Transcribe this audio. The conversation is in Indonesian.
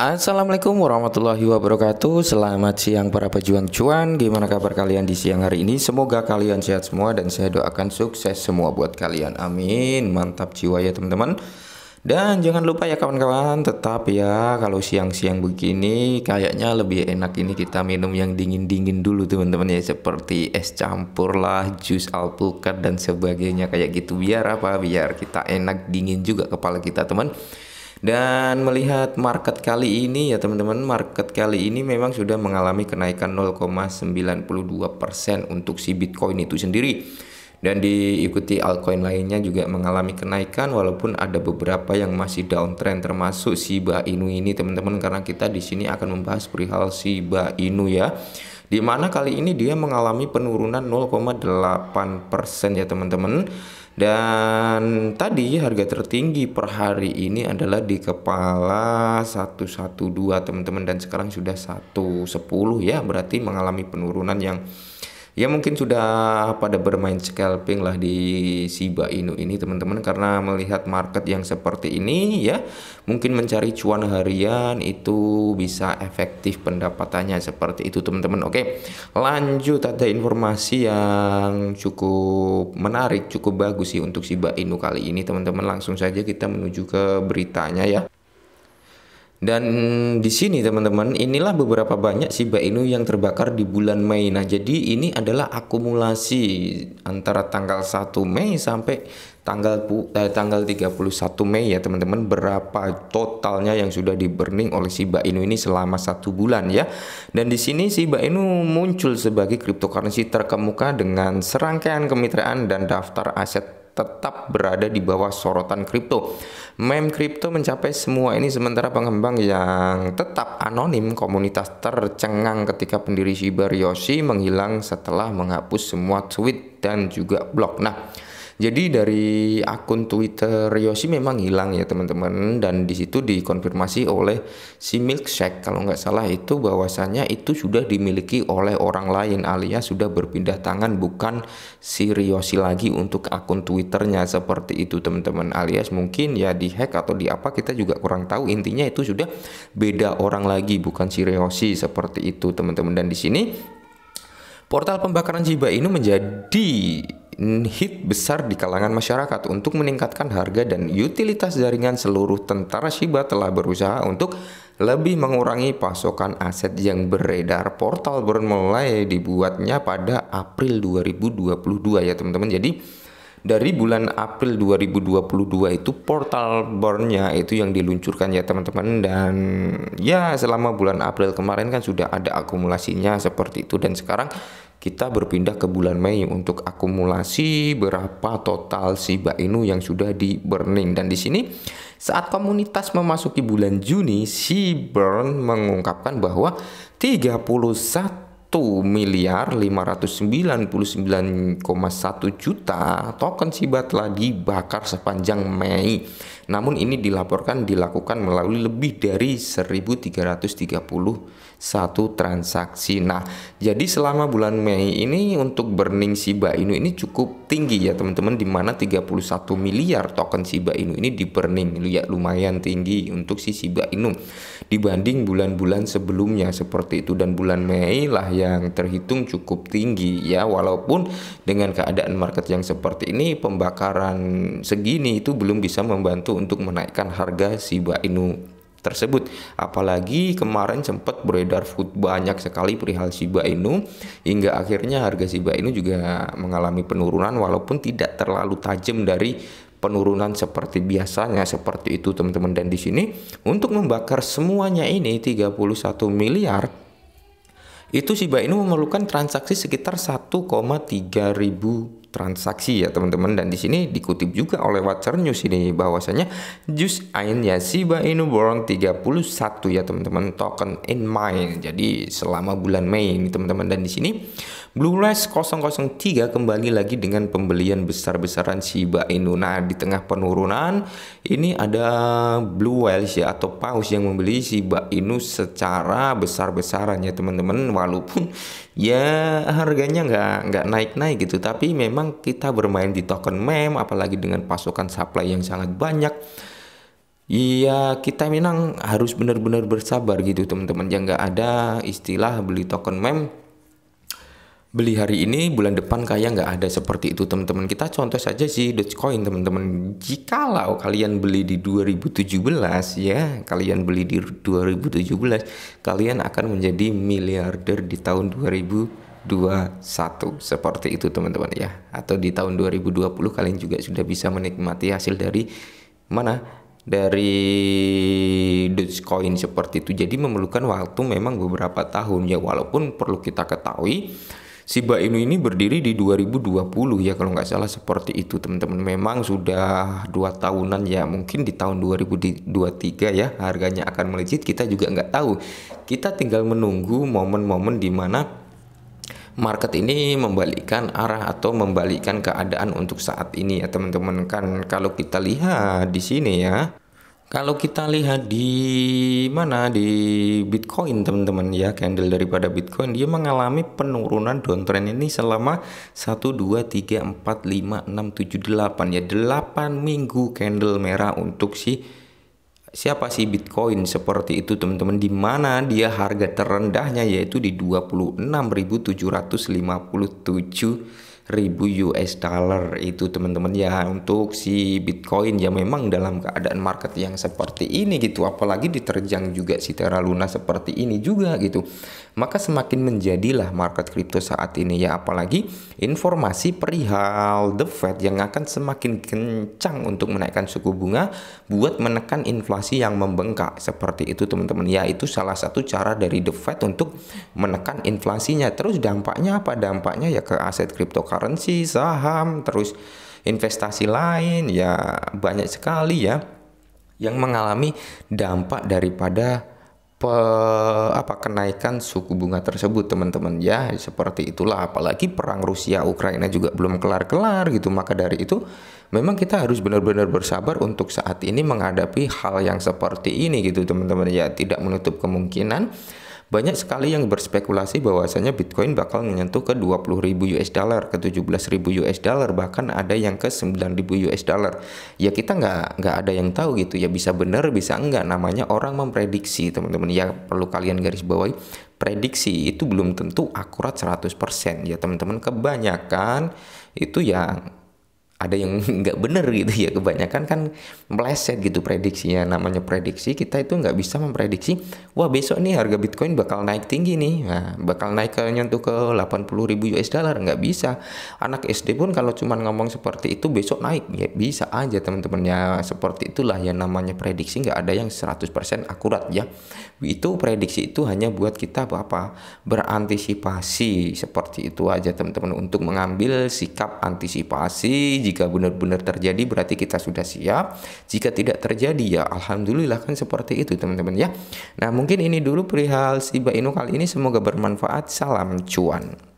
Assalamualaikum warahmatullahi wabarakatuh Selamat siang para pejuang cuan Gimana kabar kalian di siang hari ini Semoga kalian sehat semua dan saya doakan sukses semua buat kalian Amin Mantap jiwa ya teman-teman Dan jangan lupa ya kawan-kawan Tetap ya kalau siang-siang begini Kayaknya lebih enak ini kita minum yang dingin-dingin dulu teman-teman ya Seperti es campur lah Jus alpukat dan sebagainya Kayak gitu biar apa Biar kita enak dingin juga kepala kita teman-teman dan melihat market kali ini ya teman-teman, market kali ini memang sudah mengalami kenaikan 0,92% untuk si Bitcoin itu sendiri. Dan diikuti altcoin lainnya juga mengalami kenaikan walaupun ada beberapa yang masih downtrend termasuk si Ba Inu ini teman-teman karena kita di sini akan membahas perihal si Ba Inu ya di mana kali ini dia mengalami penurunan 0,8% ya teman-teman dan tadi harga tertinggi per hari ini adalah di kepala 112 teman-teman dan sekarang sudah 110 ya berarti mengalami penurunan yang ya mungkin sudah pada bermain scalping lah di Shiba Inu ini teman-teman karena melihat market yang seperti ini ya mungkin mencari cuan harian itu bisa efektif pendapatannya seperti itu teman-teman oke lanjut ada informasi yang cukup menarik cukup bagus sih untuk Shiba Inu kali ini teman-teman langsung saja kita menuju ke beritanya ya dan di sini teman-teman, inilah beberapa banyak Shiba Inu yang terbakar di bulan Mei. Nah, jadi ini adalah akumulasi antara tanggal 1 Mei sampai tanggal eh, tanggal 31 Mei ya teman-teman berapa totalnya yang sudah di burning oleh Shiba Inu ini selama satu bulan ya dan di sini Shiba Inu muncul sebagai cryptocurrency terkemuka dengan serangkaian kemitraan dan daftar aset tetap berada di bawah sorotan kripto. Mem kripto mencapai semua ini sementara pengembang yang tetap anonim komunitas tercengang ketika pendiri Shiba Ryoshi menghilang setelah menghapus semua tweet dan juga blog. Nah, jadi dari akun Twitter Yoshi memang hilang ya teman-teman dan di situ dikonfirmasi oleh si Milkshake kalau nggak salah itu bahwasannya itu sudah dimiliki oleh orang lain alias sudah berpindah tangan bukan si Yoshi lagi untuk akun Twitternya seperti itu teman-teman alias mungkin ya di hack atau di apa kita juga kurang tahu intinya itu sudah beda orang lagi bukan si Yoshi seperti itu teman-teman dan di sini Portal pembakaran Jiba ini menjadi hit besar di kalangan masyarakat untuk meningkatkan harga dan utilitas jaringan seluruh tentara Shiba telah berusaha untuk lebih mengurangi pasokan aset yang beredar. Portal bermulai dibuatnya pada April 2022 ya teman-teman. Jadi dari bulan April 2022 itu portal Bornya itu yang diluncurkan ya teman-teman dan ya selama bulan April kemarin kan sudah ada akumulasinya seperti itu dan sekarang kita berpindah ke bulan Mei untuk akumulasi berapa total Shiba Inu yang sudah di burning dan di sini saat komunitas memasuki bulan Juni si Burn mengungkapkan bahwa 31 1 miliar 599,1 juta token Shiba telah dibakar sepanjang Mei. Namun ini dilaporkan dilakukan melalui lebih dari 1331 transaksi. Nah, jadi selama bulan Mei ini untuk burning Shiba Inu ini cukup tinggi ya teman-teman di mana 31 miliar token Shiba Inu ini di burning. Ya lumayan tinggi untuk si Shiba Inu dibanding bulan-bulan sebelumnya seperti itu dan bulan Mei lah ya, yang terhitung cukup tinggi ya walaupun dengan keadaan market yang seperti ini pembakaran segini itu belum bisa membantu untuk menaikkan harga Shiba Inu tersebut. Apalagi kemarin sempat beredar food banyak sekali perihal Shiba Inu hingga akhirnya harga Shiba Inu juga mengalami penurunan walaupun tidak terlalu tajam dari penurunan seperti biasanya seperti itu teman-teman dan di sini untuk membakar semuanya ini 31 miliar itu Shiba Inu memerlukan transaksi sekitar 1,3 ribu transaksi ya teman-teman dan di sini dikutip juga oleh Watcher News ini bahwasanya Jus Ainnya Shiba Inu Borong 31 ya teman-teman token in mind jadi selama bulan Mei ini teman-teman dan di sini Bluegrass 003 kembali lagi dengan pembelian besar-besaran Shiba Inu. Nah, di tengah penurunan ini ada Blue Whales ya atau paus yang membeli Shiba Inu secara besar-besaran ya teman-teman walaupun ya harganya nggak nggak naik-naik gitu tapi memang kita bermain di token meme apalagi dengan pasokan supply yang sangat banyak Iya kita memang harus benar-benar bersabar gitu teman-teman yang nggak ada istilah beli token mem beli hari ini bulan depan kayak nggak ada seperti itu teman-teman kita contoh saja sih Dogecoin teman-teman jikalau kalian beli di 2017 ya kalian beli di 2017 kalian akan menjadi miliarder di tahun 2021 seperti itu teman-teman ya atau di tahun 2020 kalian juga sudah bisa menikmati hasil dari mana dari Dogecoin seperti itu jadi memerlukan waktu memang beberapa tahun ya walaupun perlu kita ketahui si Baim ini berdiri di 2020 ya kalau nggak salah seperti itu teman-teman memang sudah dua tahunan ya mungkin di tahun 2023 ya harganya akan melejit kita juga nggak tahu kita tinggal menunggu momen-momen di mana market ini membalikkan arah atau membalikkan keadaan untuk saat ini ya teman-teman kan kalau kita lihat di sini ya kalau kita lihat di mana di Bitcoin teman-teman ya candle daripada Bitcoin dia mengalami penurunan downtrend ini selama 1 2 3 4 5 6 7 8 ya 8 minggu candle merah untuk si siapa sih Bitcoin seperti itu teman-teman di mana dia harga terendahnya yaitu di 26.757 ribu US dollar itu teman-teman ya untuk si Bitcoin ya memang dalam keadaan market yang seperti ini gitu apalagi diterjang juga si Terra Luna seperti ini juga gitu maka semakin menjadilah market crypto saat ini ya apalagi informasi perihal The Fed yang akan semakin kencang untuk menaikkan suku bunga buat menekan inflasi yang membengkak seperti itu teman-teman ya itu salah satu cara dari The Fed untuk menekan inflasinya terus dampaknya apa dampaknya ya ke aset crypto cryptocurrency, saham, terus investasi lain ya banyak sekali ya yang mengalami dampak daripada pe, apa kenaikan suku bunga tersebut teman-teman ya seperti itulah apalagi perang Rusia Ukraina juga belum kelar-kelar gitu maka dari itu memang kita harus benar-benar bersabar untuk saat ini menghadapi hal yang seperti ini gitu teman-teman ya tidak menutup kemungkinan banyak sekali yang berspekulasi bahwasanya Bitcoin bakal menyentuh ke 20.000 US dollar, ke 17.000 US dollar, bahkan ada yang ke 9.000 US dollar. Ya kita nggak nggak ada yang tahu gitu ya bisa benar bisa enggak namanya orang memprediksi teman-teman ya perlu kalian garis bawahi prediksi itu belum tentu akurat 100% ya teman-teman kebanyakan itu yang ada yang nggak bener gitu ya kebanyakan kan meleset gitu prediksinya namanya prediksi kita itu nggak bisa memprediksi wah besok nih harga bitcoin bakal naik tinggi nih nah, bakal naik ke nyentuh ke 80 ribu US dollar nggak bisa anak SD pun kalau cuma ngomong seperti itu besok naik ya bisa aja teman-teman ya seperti itulah yang namanya prediksi nggak ada yang 100% akurat ya itu prediksi itu hanya buat kita apa berantisipasi seperti itu aja teman-teman untuk mengambil sikap antisipasi jika benar-benar terjadi berarti kita sudah siap. Jika tidak terjadi ya alhamdulillah kan seperti itu teman-teman ya. Nah, mungkin ini dulu perihal Siba Inu kali ini semoga bermanfaat. Salam cuan.